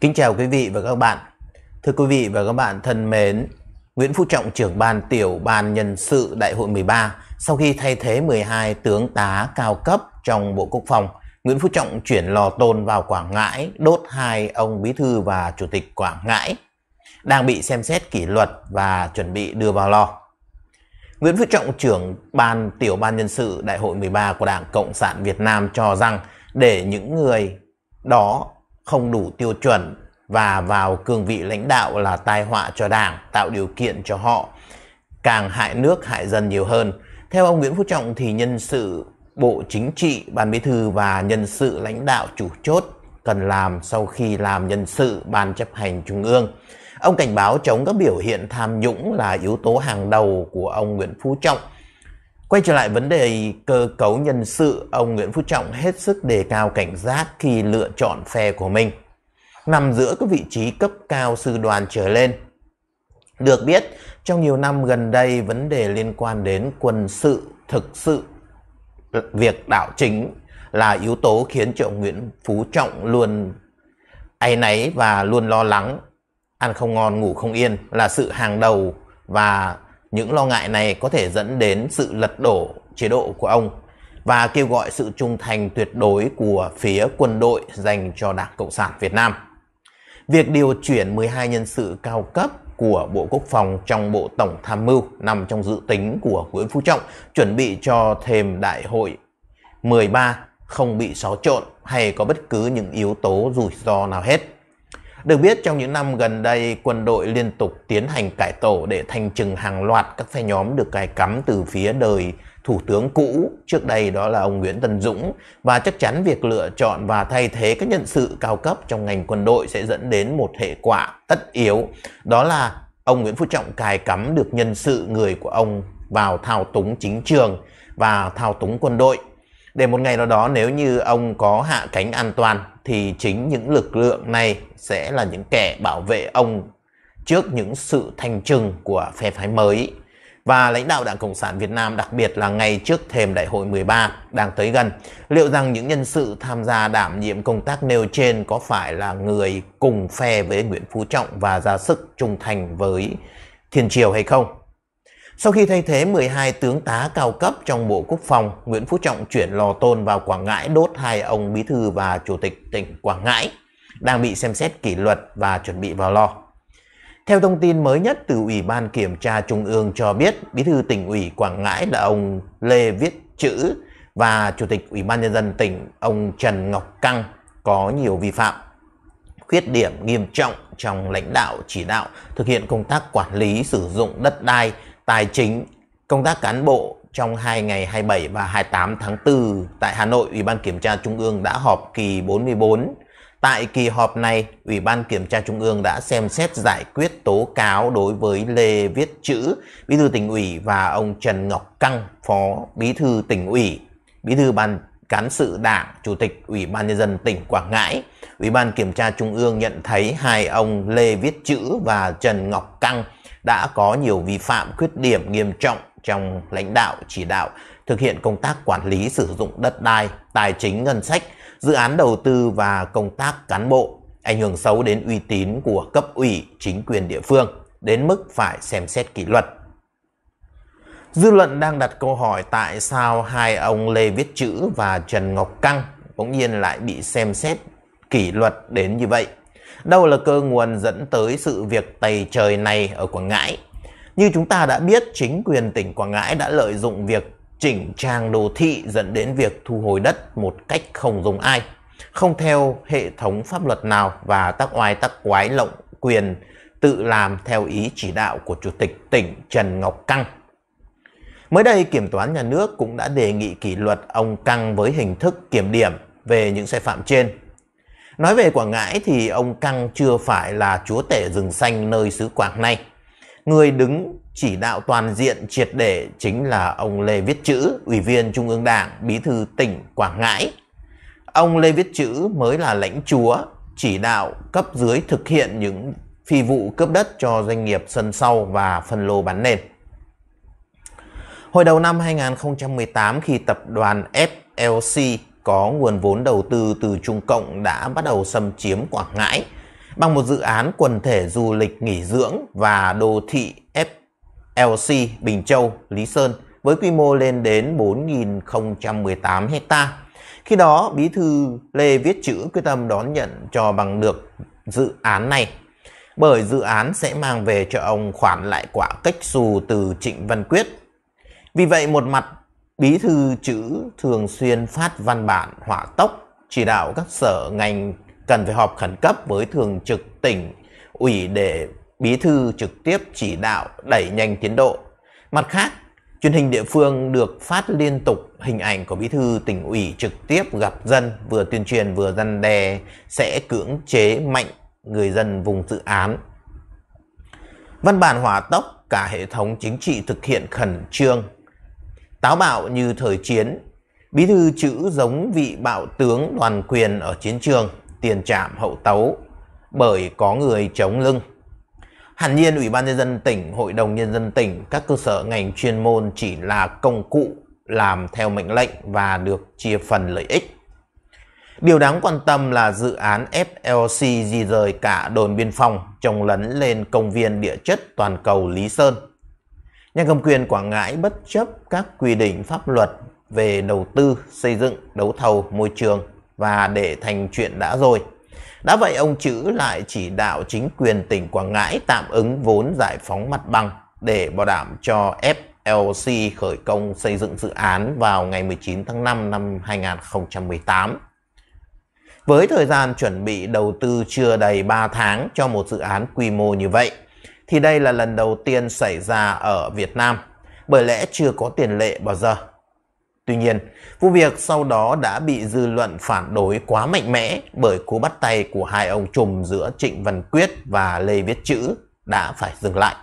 Kính chào quý vị và các bạn. Thưa quý vị và các bạn thân mến, Nguyễn Phú Trọng trưởng ban tiểu ban nhân sự Đại hội 13 sau khi thay thế 12 tướng tá cao cấp trong Bộ Quốc phòng, Nguyễn Phú Trọng chuyển lò tôn vào Quảng Ngãi, đốt hai ông bí thư và chủ tịch Quảng Ngãi, đang bị xem xét kỷ luật và chuẩn bị đưa vào lò. Nguyễn Phú Trọng trưởng ban tiểu ban nhân sự Đại hội 13 của Đảng Cộng sản Việt Nam cho rằng để những người đó không đủ tiêu chuẩn và vào cương vị lãnh đạo là tai họa cho đảng, tạo điều kiện cho họ càng hại nước hại dân nhiều hơn. Theo ông Nguyễn Phú Trọng thì nhân sự Bộ Chính trị, Ban Bí thư và nhân sự lãnh đạo chủ chốt cần làm sau khi làm nhân sự Ban chấp hành Trung ương. Ông cảnh báo chống các biểu hiện tham nhũng là yếu tố hàng đầu của ông Nguyễn Phú Trọng Quay trở lại vấn đề cơ cấu nhân sự, ông Nguyễn Phú Trọng hết sức đề cao cảnh giác khi lựa chọn phe của mình. Nằm giữa các vị trí cấp cao sư đoàn trở lên. Được biết, trong nhiều năm gần đây, vấn đề liên quan đến quân sự, thực sự, việc đảo chính là yếu tố khiến cho ông Nguyễn Phú Trọng luôn áy náy và luôn lo lắng, ăn không ngon ngủ không yên là sự hàng đầu và những lo ngại này có thể dẫn đến sự lật đổ chế độ của ông và kêu gọi sự trung thành tuyệt đối của phía quân đội dành cho Đảng Cộng sản Việt Nam. Việc điều chuyển 12 nhân sự cao cấp của Bộ Quốc phòng trong Bộ Tổng Tham mưu nằm trong dự tính của Nguyễn Phú Trọng chuẩn bị cho thềm đại hội 13 không bị xáo trộn hay có bất cứ những yếu tố rủi ro nào hết. Được biết, trong những năm gần đây, quân đội liên tục tiến hành cải tổ để thành trừng hàng loạt các phe nhóm được cài cắm từ phía đời thủ tướng cũ, trước đây đó là ông Nguyễn Tân Dũng, và chắc chắn việc lựa chọn và thay thế các nhân sự cao cấp trong ngành quân đội sẽ dẫn đến một hệ quả tất yếu, đó là ông Nguyễn Phú Trọng cài cắm được nhân sự người của ông vào thao túng chính trường và thao túng quân đội. Để một ngày nào đó nếu như ông có hạ cánh an toàn thì chính những lực lượng này sẽ là những kẻ bảo vệ ông trước những sự thành trừng của phe phái mới. Và lãnh đạo Đảng Cộng sản Việt Nam đặc biệt là ngay trước thềm Đại hội 13 đang tới gần, liệu rằng những nhân sự tham gia đảm nhiệm công tác nêu trên có phải là người cùng phe với Nguyễn Phú Trọng và ra sức trung thành với Thiên Triều hay không? Sau khi thay thế 12 tướng tá cao cấp trong Bộ Quốc phòng, Nguyễn Phú Trọng chuyển lò tôn vào Quảng Ngãi đốt hai ông bí thư và chủ tịch tỉnh Quảng Ngãi đang bị xem xét kỷ luật và chuẩn bị vào lò. Theo thông tin mới nhất từ Ủy ban Kiểm tra Trung ương cho biết, bí thư tỉnh ủy Quảng Ngãi là ông Lê Viết Chữ và chủ tịch Ủy ban nhân dân tỉnh ông Trần Ngọc Căng có nhiều vi phạm, khuyết điểm nghiêm trọng trong lãnh đạo chỉ đạo thực hiện công tác quản lý sử dụng đất đai tài chính, công tác cán bộ trong hai ngày 27 và 28 tháng 4 tại Hà Nội, Ủy ban Kiểm tra Trung ương đã họp kỳ 44. Tại kỳ họp này, Ủy ban Kiểm tra Trung ương đã xem xét giải quyết tố cáo đối với Lê Viết Chữ, Bí thư tỉnh ủy và ông Trần Ngọc Căng, Phó Bí thư tỉnh ủy, Bí thư ban cán sự Đảng, Chủ tịch Ủy ban nhân dân tỉnh Quảng Ngãi. Ủy ban Kiểm tra Trung ương nhận thấy hai ông Lê Viết Chữ và Trần Ngọc Căng đã có nhiều vi phạm khuyết điểm nghiêm trọng trong lãnh đạo chỉ đạo thực hiện công tác quản lý sử dụng đất đai, tài chính ngân sách, dự án đầu tư và công tác cán bộ, ảnh hưởng xấu đến uy tín của cấp ủy, chính quyền địa phương, đến mức phải xem xét kỷ luật. Dư luận đang đặt câu hỏi tại sao hai ông Lê Viết Chữ và Trần Ngọc Căng bỗng nhiên lại bị xem xét kỷ luật đến như vậy đâu là cơ nguồn dẫn tới sự việc tày trời này ở Quảng Ngãi. Như chúng ta đã biết, chính quyền tỉnh Quảng Ngãi đã lợi dụng việc chỉnh trang đô thị dẫn đến việc thu hồi đất một cách không dùng ai, không theo hệ thống pháp luật nào và tác oai tác quái lộng quyền tự làm theo ý chỉ đạo của Chủ tịch tỉnh Trần Ngọc Căng. Mới đây, Kiểm toán Nhà nước cũng đã đề nghị kỷ luật ông Căng với hình thức kiểm điểm về những sai phạm trên Nói về Quảng Ngãi thì ông Căng chưa phải là chúa tể rừng xanh nơi xứ Quảng này. Người đứng chỉ đạo toàn diện triệt để chính là ông Lê Viết Chữ, Ủy viên Trung ương Đảng, Bí thư tỉnh Quảng Ngãi. Ông Lê Viết Chữ mới là lãnh chúa, chỉ đạo cấp dưới thực hiện những phi vụ cướp đất cho doanh nghiệp sân sau và phân lô bán nền. Hồi đầu năm 2018 khi tập đoàn FLC có nguồn vốn đầu tư từ Trung Cộng đã bắt đầu xâm chiếm Quảng Ngãi bằng một dự án quần thể du lịch nghỉ dưỡng và đô thị FLC Bình Châu, Lý Sơn với quy mô lên đến 4.018 hecta. Khi đó, Bí thư Lê viết chữ quyết tâm đón nhận cho bằng được dự án này bởi dự án sẽ mang về cho ông khoản lại quả cách xù từ Trịnh Văn Quyết. Vì vậy một mặt Bí thư chữ thường xuyên phát văn bản hỏa tốc chỉ đạo các sở ngành cần phải họp khẩn cấp với thường trực tỉnh ủy để bí thư trực tiếp chỉ đạo đẩy nhanh tiến độ. Mặt khác, truyền hình địa phương được phát liên tục hình ảnh của bí thư tỉnh ủy trực tiếp gặp dân vừa tuyên truyền vừa dân đe sẽ cưỡng chế mạnh người dân vùng dự án. Văn bản hỏa tốc cả hệ thống chính trị thực hiện khẩn trương táo bạo như thời chiến, bí thư chữ giống vị bạo tướng đoàn quyền ở chiến trường, tiền trạm hậu tấu, bởi có người chống lưng. Hẳn nhiên Ủy ban Nhân dân tỉnh, Hội đồng Nhân dân tỉnh, các cơ sở ngành chuyên môn chỉ là công cụ làm theo mệnh lệnh và được chia phần lợi ích. Điều đáng quan tâm là dự án FLC di rời cả đồn biên phòng trồng lấn lên công viên địa chất toàn cầu Lý Sơn Nhà cầm quyền Quảng Ngãi bất chấp các quy định pháp luật về đầu tư, xây dựng, đấu thầu, môi trường và để thành chuyện đã rồi. Đã vậy ông Chữ lại chỉ đạo chính quyền tỉnh Quảng Ngãi tạm ứng vốn giải phóng mặt bằng để bảo đảm cho FLC khởi công xây dựng dự án vào ngày 19 tháng 5 năm 2018. Với thời gian chuẩn bị đầu tư chưa đầy 3 tháng cho một dự án quy mô như vậy, thì đây là lần đầu tiên xảy ra ở Việt Nam, bởi lẽ chưa có tiền lệ bao giờ. Tuy nhiên, vụ việc sau đó đã bị dư luận phản đối quá mạnh mẽ bởi cú bắt tay của hai ông trùm giữa Trịnh Văn Quyết và Lê Viết Chữ đã phải dừng lại.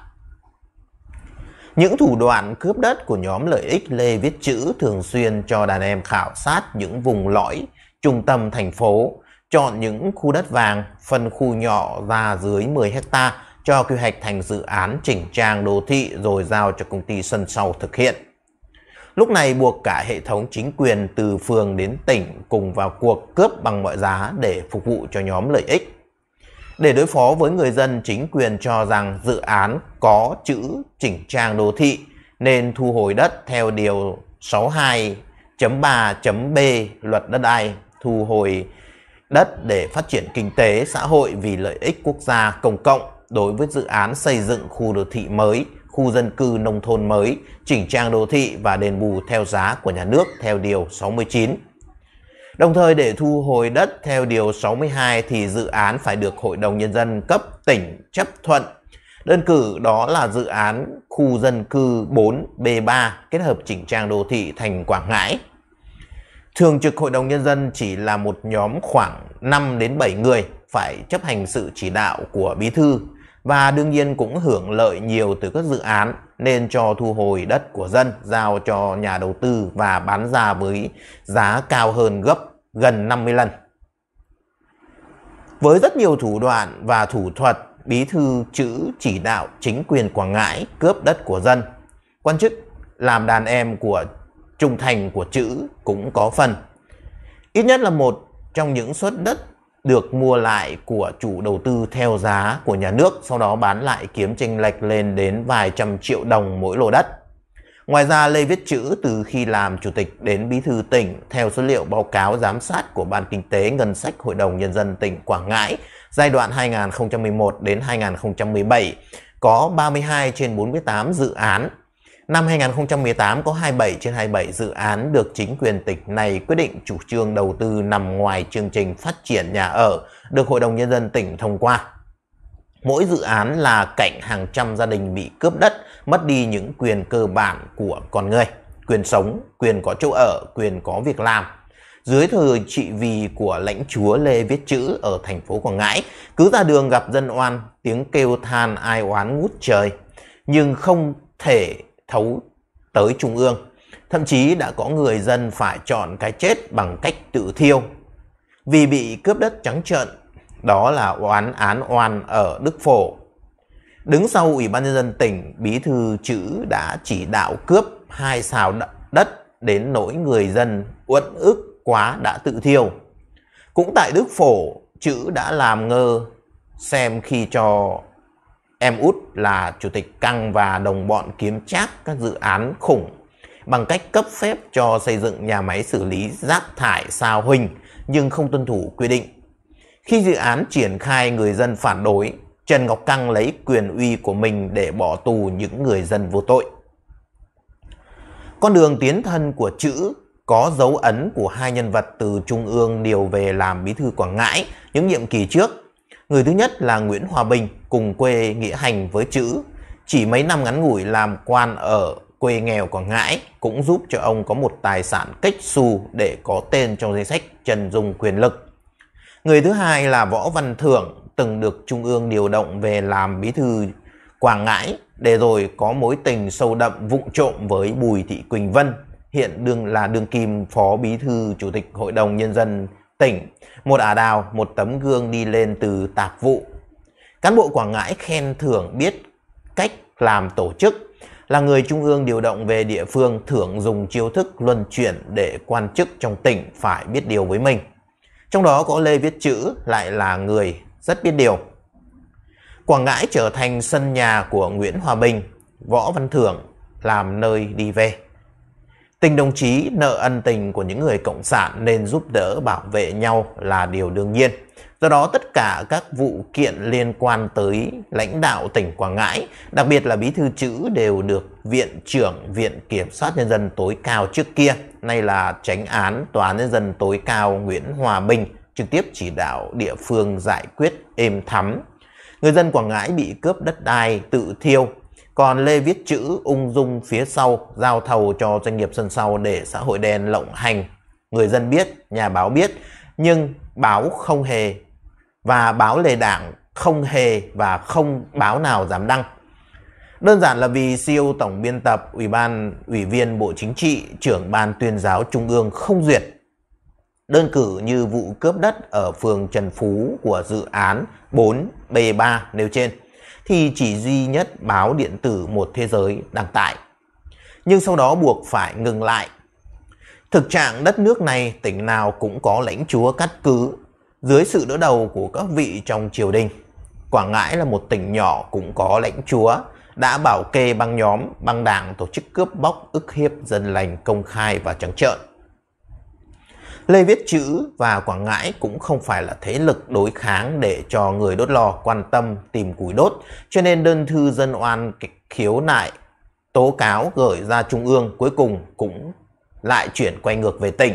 Những thủ đoạn cướp đất của nhóm lợi ích Lê Viết Chữ thường xuyên cho đàn em khảo sát những vùng lõi, trung tâm thành phố, chọn những khu đất vàng, phân khu nhỏ ra dưới 10 hectare cho quy hoạch thành dự án chỉnh trang đô thị rồi giao cho công ty sân sau thực hiện. Lúc này buộc cả hệ thống chính quyền từ phường đến tỉnh cùng vào cuộc cướp bằng mọi giá để phục vụ cho nhóm lợi ích. Để đối phó với người dân, chính quyền cho rằng dự án có chữ chỉnh trang đô thị nên thu hồi đất theo điều 62.3.b luật đất đai thu hồi đất để phát triển kinh tế xã hội vì lợi ích quốc gia công cộng đối với dự án xây dựng khu đô thị mới, khu dân cư nông thôn mới, chỉnh trang đô thị và đền bù theo giá của nhà nước theo Điều 69. Đồng thời để thu hồi đất theo Điều 62 thì dự án phải được Hội đồng Nhân dân cấp tỉnh chấp thuận. Đơn cử đó là dự án khu dân cư 4B3 kết hợp chỉnh trang đô thị thành Quảng Ngãi. Thường trực Hội đồng Nhân dân chỉ là một nhóm khoảng 5 đến 7 người phải chấp hành sự chỉ đạo của Bí thư và đương nhiên cũng hưởng lợi nhiều từ các dự án nên cho thu hồi đất của dân giao cho nhà đầu tư và bán ra với giá cao hơn gấp gần 50 lần. Với rất nhiều thủ đoạn và thủ thuật, Bí Thư chữ chỉ đạo chính quyền Quảng Ngãi cướp đất của dân. Quan chức làm đàn em của trung thành của chữ cũng có phần. Ít nhất là một trong những suất đất được mua lại của chủ đầu tư theo giá của nhà nước, sau đó bán lại kiếm tranh lệch lên đến vài trăm triệu đồng mỗi lô đất. Ngoài ra, Lê Viết Chữ từ khi làm chủ tịch đến bí thư tỉnh, theo số liệu báo cáo giám sát của Ban Kinh tế Ngân sách Hội đồng Nhân dân tỉnh Quảng Ngãi, giai đoạn 2011 đến 2017, có 32 trên 48 dự án Năm 2018 có 27 trên 27 dự án được chính quyền tỉnh này quyết định chủ trương đầu tư nằm ngoài chương trình phát triển nhà ở được Hội đồng Nhân dân tỉnh thông qua. Mỗi dự án là cảnh hàng trăm gia đình bị cướp đất, mất đi những quyền cơ bản của con người, quyền sống, quyền có chỗ ở, quyền có việc làm. Dưới thời trị vì của lãnh chúa Lê Viết Chữ ở thành phố Quảng Ngãi, cứ ra đường gặp dân oan, tiếng kêu than ai oán ngút trời. Nhưng không thể thấu tới trung ương. Thậm chí đã có người dân phải chọn cái chết bằng cách tự thiêu vì bị cướp đất trắng trợn. Đó là oán án oan ở Đức Phổ. Đứng sau Ủy ban Nhân dân tỉnh, Bí Thư Chữ đã chỉ đạo cướp hai xào đất đến nỗi người dân uất ức quá đã tự thiêu. Cũng tại Đức Phổ, Chữ đã làm ngơ xem khi cho Em út là chủ tịch Căng và đồng bọn kiếm chác các dự án khủng bằng cách cấp phép cho xây dựng nhà máy xử lý rác thải sao huỳnh nhưng không tuân thủ quy định. Khi dự án triển khai người dân phản đối, Trần Ngọc Căng lấy quyền uy của mình để bỏ tù những người dân vô tội. Con đường tiến thân của chữ có dấu ấn của hai nhân vật từ Trung ương điều về làm bí thư Quảng Ngãi những nhiệm kỳ trước Người thứ nhất là Nguyễn Hòa Bình cùng quê Nghĩa Hành với chữ. Chỉ mấy năm ngắn ngủi làm quan ở quê nghèo Quảng Ngãi cũng giúp cho ông có một tài sản cách xù để có tên trong danh sách trần dùng quyền lực. Người thứ hai là Võ Văn Thưởng từng được Trung ương điều động về làm bí thư Quảng Ngãi để rồi có mối tình sâu đậm vụng trộm với Bùi Thị Quỳnh Vân hiện đương là đương kim phó bí thư chủ tịch Hội đồng Nhân dân tỉnh, một ả đào, một tấm gương đi lên từ tạp vụ. Cán bộ Quảng Ngãi khen thưởng biết cách làm tổ chức, là người trung ương điều động về địa phương thưởng dùng chiêu thức luân chuyển để quan chức trong tỉnh phải biết điều với mình. Trong đó có Lê Viết Chữ lại là người rất biết điều. Quảng Ngãi trở thành sân nhà của Nguyễn Hòa Bình, Võ Văn Thưởng làm nơi đi về. Tình đồng chí nợ ân tình của những người cộng sản nên giúp đỡ bảo vệ nhau là điều đương nhiên. Do đó tất cả các vụ kiện liên quan tới lãnh đạo tỉnh Quảng Ngãi, đặc biệt là bí thư chữ đều được Viện trưởng Viện Kiểm soát Nhân dân tối cao trước kia, nay là tránh án Tòa Nhân dân tối cao Nguyễn Hòa Bình trực tiếp chỉ đạo địa phương giải quyết êm thắm. Người dân Quảng Ngãi bị cướp đất đai, tự thiêu, còn Lê viết chữ ung dung phía sau, giao thầu cho doanh nghiệp sân sau để xã hội đen lộng hành. Người dân biết, nhà báo biết, nhưng báo không hề và báo lề đảng không hề và không báo nào dám đăng. Đơn giản là vì CEO tổng biên tập, ủy ban, ủy viên Bộ Chính trị, trưởng ban tuyên giáo Trung ương không duyệt. Đơn cử như vụ cướp đất ở phường Trần Phú của dự án 4B3 nêu trên thì chỉ duy nhất báo điện tử một thế giới đăng tải. Nhưng sau đó buộc phải ngừng lại. Thực trạng đất nước này tỉnh nào cũng có lãnh chúa cắt cứ dưới sự đỡ đầu của các vị trong triều đình. Quảng Ngãi là một tỉnh nhỏ cũng có lãnh chúa đã bảo kê băng nhóm, băng đảng tổ chức cướp bóc ức hiếp dân lành công khai và trắng trợn. Lê Viết Chữ và Quảng Ngãi cũng không phải là thế lực đối kháng để cho người đốt lò quan tâm tìm củi đốt, cho nên đơn thư dân oan khiếu nại tố cáo gửi ra trung ương cuối cùng cũng lại chuyển quay ngược về tỉnh,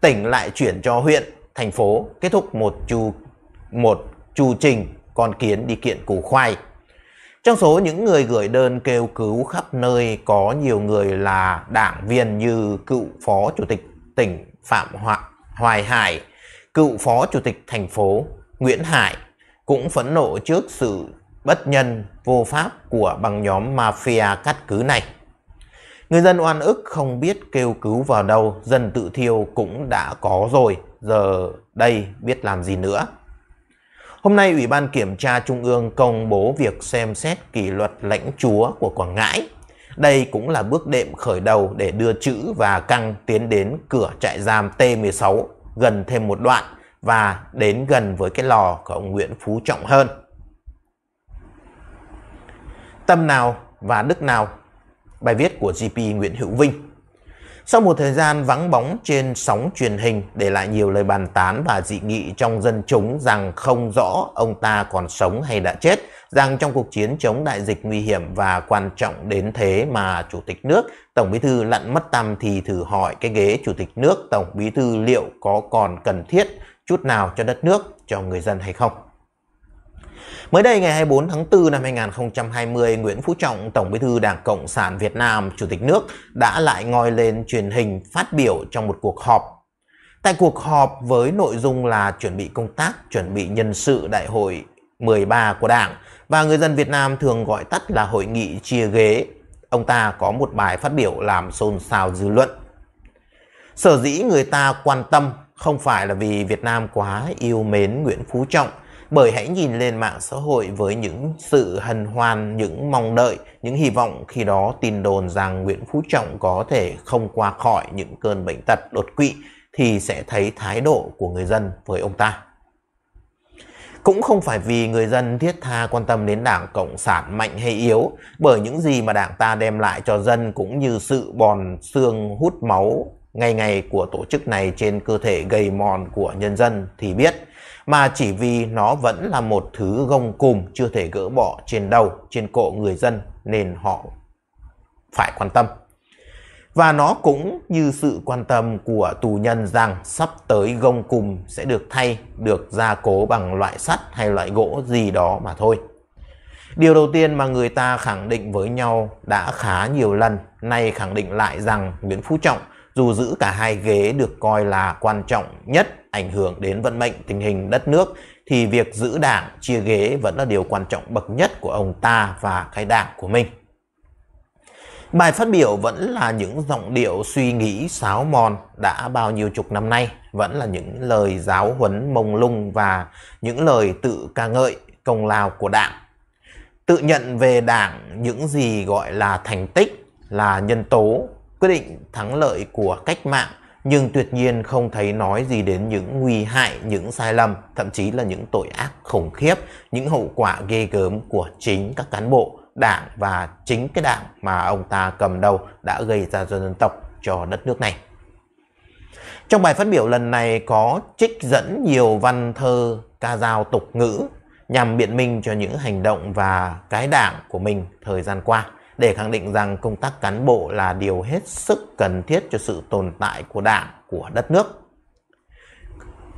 tỉnh lại chuyển cho huyện, thành phố, kết thúc một chu một chu trình con kiến đi kiện củ khoai. Trong số những người gửi đơn kêu cứu khắp nơi có nhiều người là đảng viên như cựu phó chủ tịch tỉnh Phạm Hoài Hải, cựu phó chủ tịch thành phố Nguyễn Hải cũng phẫn nộ trước sự bất nhân vô pháp của băng nhóm mafia cắt cứ này. Người dân oan ức không biết kêu cứu vào đâu, dân tự thiêu cũng đã có rồi, giờ đây biết làm gì nữa. Hôm nay Ủy ban Kiểm tra Trung ương công bố việc xem xét kỷ luật lãnh chúa của Quảng Ngãi đây cũng là bước đệm khởi đầu để đưa chữ và căng tiến đến cửa trại giam T16 gần thêm một đoạn và đến gần với cái lò của ông Nguyễn Phú Trọng hơn. Tâm nào và đức nào? Bài viết của GP Nguyễn Hữu Vinh sau một thời gian vắng bóng trên sóng truyền hình để lại nhiều lời bàn tán và dị nghị trong dân chúng rằng không rõ ông ta còn sống hay đã chết, rằng trong cuộc chiến chống đại dịch nguy hiểm và quan trọng đến thế mà Chủ tịch nước, Tổng Bí Thư lặn mất tâm thì thử hỏi cái ghế Chủ tịch nước, Tổng Bí Thư liệu có còn cần thiết chút nào cho đất nước, cho người dân hay không. Mới đây ngày 24 tháng 4 năm 2020, Nguyễn Phú Trọng, Tổng Bí thư Đảng Cộng sản Việt Nam, Chủ tịch nước đã lại ngồi lên truyền hình phát biểu trong một cuộc họp. Tại cuộc họp với nội dung là chuẩn bị công tác, chuẩn bị nhân sự đại hội 13 của Đảng và người dân Việt Nam thường gọi tắt là hội nghị chia ghế. Ông ta có một bài phát biểu làm xôn xao dư luận. Sở dĩ người ta quan tâm không phải là vì Việt Nam quá yêu mến Nguyễn Phú Trọng bởi hãy nhìn lên mạng xã hội với những sự hân hoan, những mong đợi, những hy vọng khi đó tin đồn rằng Nguyễn Phú Trọng có thể không qua khỏi những cơn bệnh tật đột quỵ thì sẽ thấy thái độ của người dân với ông ta. Cũng không phải vì người dân thiết tha quan tâm đến đảng Cộng sản mạnh hay yếu, bởi những gì mà đảng ta đem lại cho dân cũng như sự bòn xương hút máu ngày ngày của tổ chức này trên cơ thể gầy mòn của nhân dân thì biết mà chỉ vì nó vẫn là một thứ gông cùm chưa thể gỡ bỏ trên đầu, trên cổ người dân nên họ phải quan tâm. Và nó cũng như sự quan tâm của tù nhân rằng sắp tới gông cùm sẽ được thay, được gia cố bằng loại sắt hay loại gỗ gì đó mà thôi. Điều đầu tiên mà người ta khẳng định với nhau đã khá nhiều lần, nay khẳng định lại rằng Nguyễn Phú Trọng – dù giữ cả hai ghế được coi là quan trọng nhất ảnh hưởng đến vận mệnh tình hình đất nước thì việc giữ đảng chia ghế vẫn là điều quan trọng bậc nhất của ông ta và cái đảng của mình. Bài phát biểu vẫn là những giọng điệu suy nghĩ sáo mòn đã bao nhiêu chục năm nay, vẫn là những lời giáo huấn mông lung và những lời tự ca ngợi công lao của đảng. Tự nhận về đảng những gì gọi là thành tích, là nhân tố quyết định thắng lợi của cách mạng nhưng tuyệt nhiên không thấy nói gì đến những nguy hại, những sai lầm, thậm chí là những tội ác khủng khiếp, những hậu quả ghê gớm của chính các cán bộ, đảng và chính cái đảng mà ông ta cầm đầu đã gây ra cho dân tộc, cho đất nước này. Trong bài phát biểu lần này có trích dẫn nhiều văn thơ ca dao tục ngữ nhằm biện minh cho những hành động và cái đảng của mình thời gian qua để khẳng định rằng công tác cán bộ là điều hết sức cần thiết cho sự tồn tại của đảng, của đất nước.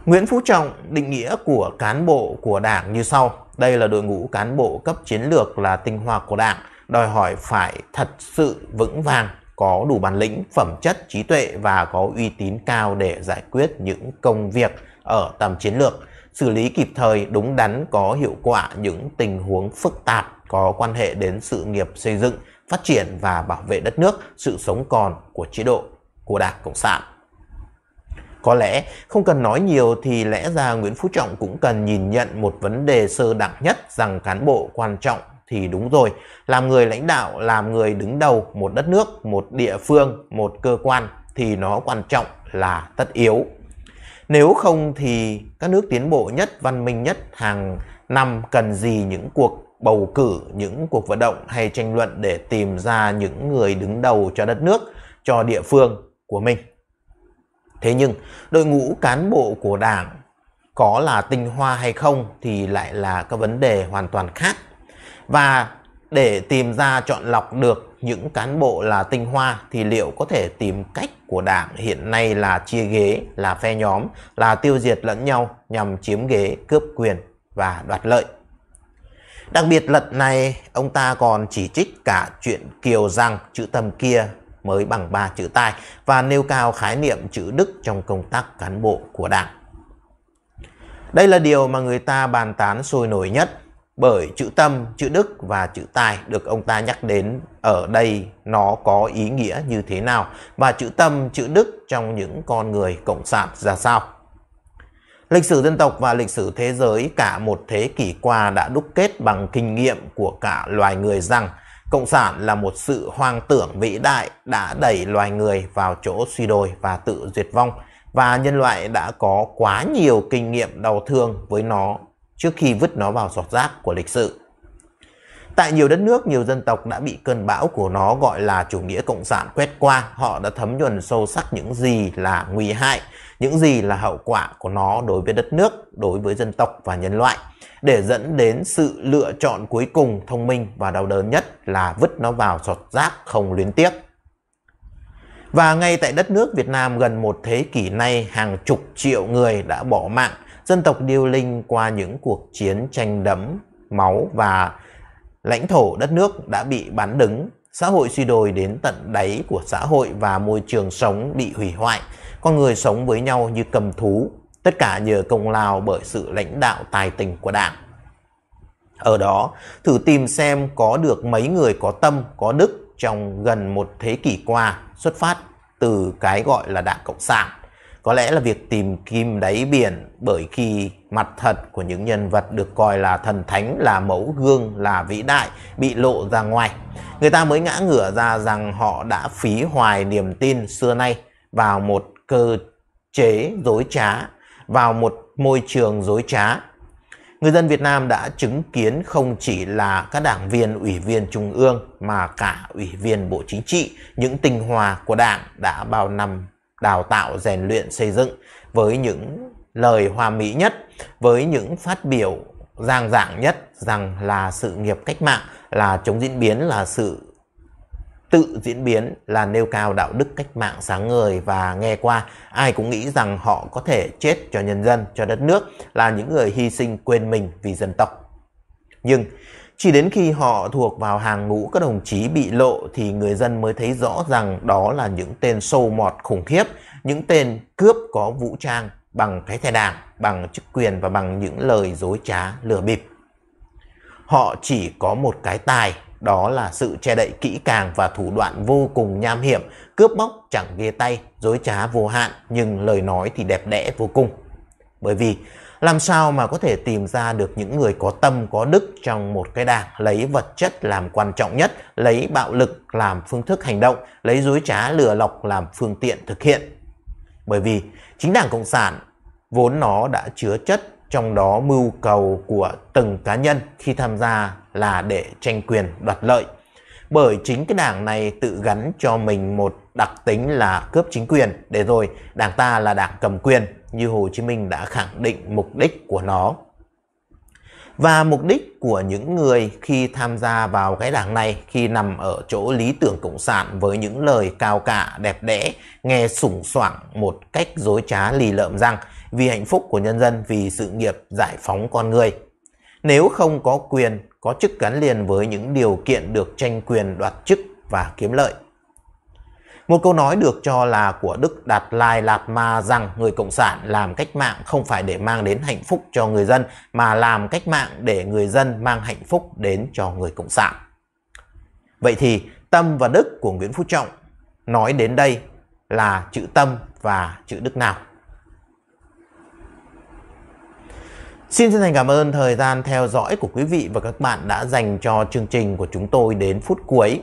Nguyễn Phú Trọng định nghĩa của cán bộ của đảng như sau. Đây là đội ngũ cán bộ cấp chiến lược là tinh hoa của đảng, đòi hỏi phải thật sự vững vàng, có đủ bản lĩnh, phẩm chất, trí tuệ và có uy tín cao để giải quyết những công việc ở tầm chiến lược, xử lý kịp thời, đúng đắn, có hiệu quả những tình huống phức tạp có quan hệ đến sự nghiệp xây dựng phát triển và bảo vệ đất nước, sự sống còn của chế độ của Đảng Cộng sản. Có lẽ không cần nói nhiều thì lẽ ra Nguyễn Phú Trọng cũng cần nhìn nhận một vấn đề sơ đẳng nhất rằng cán bộ quan trọng thì đúng rồi, làm người lãnh đạo, làm người đứng đầu một đất nước, một địa phương, một cơ quan thì nó quan trọng là tất yếu. Nếu không thì các nước tiến bộ nhất, văn minh nhất hàng năm cần gì những cuộc bầu cử những cuộc vận động hay tranh luận để tìm ra những người đứng đầu cho đất nước, cho địa phương của mình. Thế nhưng, đội ngũ cán bộ của Đảng có là tinh hoa hay không thì lại là các vấn đề hoàn toàn khác. Và để tìm ra chọn lọc được những cán bộ là tinh hoa thì liệu có thể tìm cách của đảng hiện nay là chia ghế, là phe nhóm, là tiêu diệt lẫn nhau nhằm chiếm ghế, cướp quyền và đoạt lợi. Đặc biệt lần này ông ta còn chỉ trích cả chuyện kiều rằng chữ tâm kia mới bằng ba chữ tài và nêu cao khái niệm chữ đức trong công tác cán bộ của đảng. Đây là điều mà người ta bàn tán sôi nổi nhất bởi chữ tâm, chữ đức và chữ tài được ông ta nhắc đến ở đây nó có ý nghĩa như thế nào và chữ tâm, chữ đức trong những con người cộng sản ra sao. Lịch sử dân tộc và lịch sử thế giới cả một thế kỷ qua đã đúc kết bằng kinh nghiệm của cả loài người rằng Cộng sản là một sự hoang tưởng vĩ đại đã đẩy loài người vào chỗ suy đồi và tự diệt vong và nhân loại đã có quá nhiều kinh nghiệm đau thương với nó trước khi vứt nó vào giọt rác của lịch sử. Tại nhiều đất nước, nhiều dân tộc đã bị cơn bão của nó gọi là chủ nghĩa cộng sản quét qua. Họ đã thấm nhuần sâu sắc những gì là nguy hại, những gì là hậu quả của nó đối với đất nước, đối với dân tộc và nhân loại. Để dẫn đến sự lựa chọn cuối cùng thông minh và đau đớn nhất là vứt nó vào sọt rác không luyến tiếc. Và ngay tại đất nước Việt Nam gần một thế kỷ nay, hàng chục triệu người đã bỏ mạng, dân tộc điêu linh qua những cuộc chiến tranh đẫm máu và lãnh thổ đất nước đã bị bán đứng, xã hội suy đồi đến tận đáy của xã hội và môi trường sống bị hủy hoại, con người sống với nhau như cầm thú, tất cả nhờ công lao bởi sự lãnh đạo tài tình của Đảng. Ở đó, thử tìm xem có được mấy người có tâm, có đức trong gần một thế kỷ qua xuất phát từ cái gọi là Đảng Cộng sản. Có lẽ là việc tìm kim đáy biển bởi khi mặt thật của những nhân vật được coi là thần thánh, là mẫu gương, là vĩ đại bị lộ ra ngoài. Người ta mới ngã ngửa ra rằng họ đã phí hoài niềm tin xưa nay vào một cơ chế dối trá, vào một môi trường dối trá. Người dân Việt Nam đã chứng kiến không chỉ là các đảng viên ủy viên trung ương mà cả ủy viên Bộ Chính trị, những tinh hoa của đảng đã bao năm đào tạo rèn luyện xây dựng với những lời hoa mỹ nhất, với những phát biểu giang dạng nhất rằng là sự nghiệp cách mạng, là chống diễn biến, là sự tự diễn biến là nêu cao đạo đức cách mạng sáng ngời và nghe qua ai cũng nghĩ rằng họ có thể chết cho nhân dân, cho đất nước là những người hy sinh quên mình vì dân tộc. Nhưng chỉ đến khi họ thuộc vào hàng ngũ các đồng chí bị lộ thì người dân mới thấy rõ rằng đó là những tên sâu mọt khủng khiếp, những tên cướp có vũ trang bằng cái thẻ đảng, bằng chức quyền và bằng những lời dối trá lừa bịp. Họ chỉ có một cái tài, đó là sự che đậy kỹ càng và thủ đoạn vô cùng nham hiểm, cướp bóc chẳng ghê tay, dối trá vô hạn nhưng lời nói thì đẹp đẽ vô cùng. Bởi vì làm sao mà có thể tìm ra được những người có tâm có đức trong một cái đảng lấy vật chất làm quan trọng nhất lấy bạo lực làm phương thức hành động lấy dối trá lừa lọc làm phương tiện thực hiện bởi vì chính đảng cộng sản vốn nó đã chứa chất trong đó mưu cầu của từng cá nhân khi tham gia là để tranh quyền đoạt lợi bởi chính cái đảng này tự gắn cho mình một đặc tính là cướp chính quyền để rồi đảng ta là đảng cầm quyền như Hồ Chí Minh đã khẳng định mục đích của nó. Và mục đích của những người khi tham gia vào cái đảng này, khi nằm ở chỗ lý tưởng Cộng sản với những lời cao cả, đẹp đẽ, nghe sủng soảng một cách dối trá lì lợm rằng vì hạnh phúc của nhân dân, vì sự nghiệp giải phóng con người. Nếu không có quyền, có chức gắn liền với những điều kiện được tranh quyền đoạt chức và kiếm lợi một câu nói được cho là của Đức Đạt Lai Lạt Ma rằng người Cộng sản làm cách mạng không phải để mang đến hạnh phúc cho người dân mà làm cách mạng để người dân mang hạnh phúc đến cho người Cộng sản. Vậy thì tâm và đức của Nguyễn Phú Trọng nói đến đây là chữ tâm và chữ đức nào? Xin chân thành cảm ơn thời gian theo dõi của quý vị và các bạn đã dành cho chương trình của chúng tôi đến phút cuối.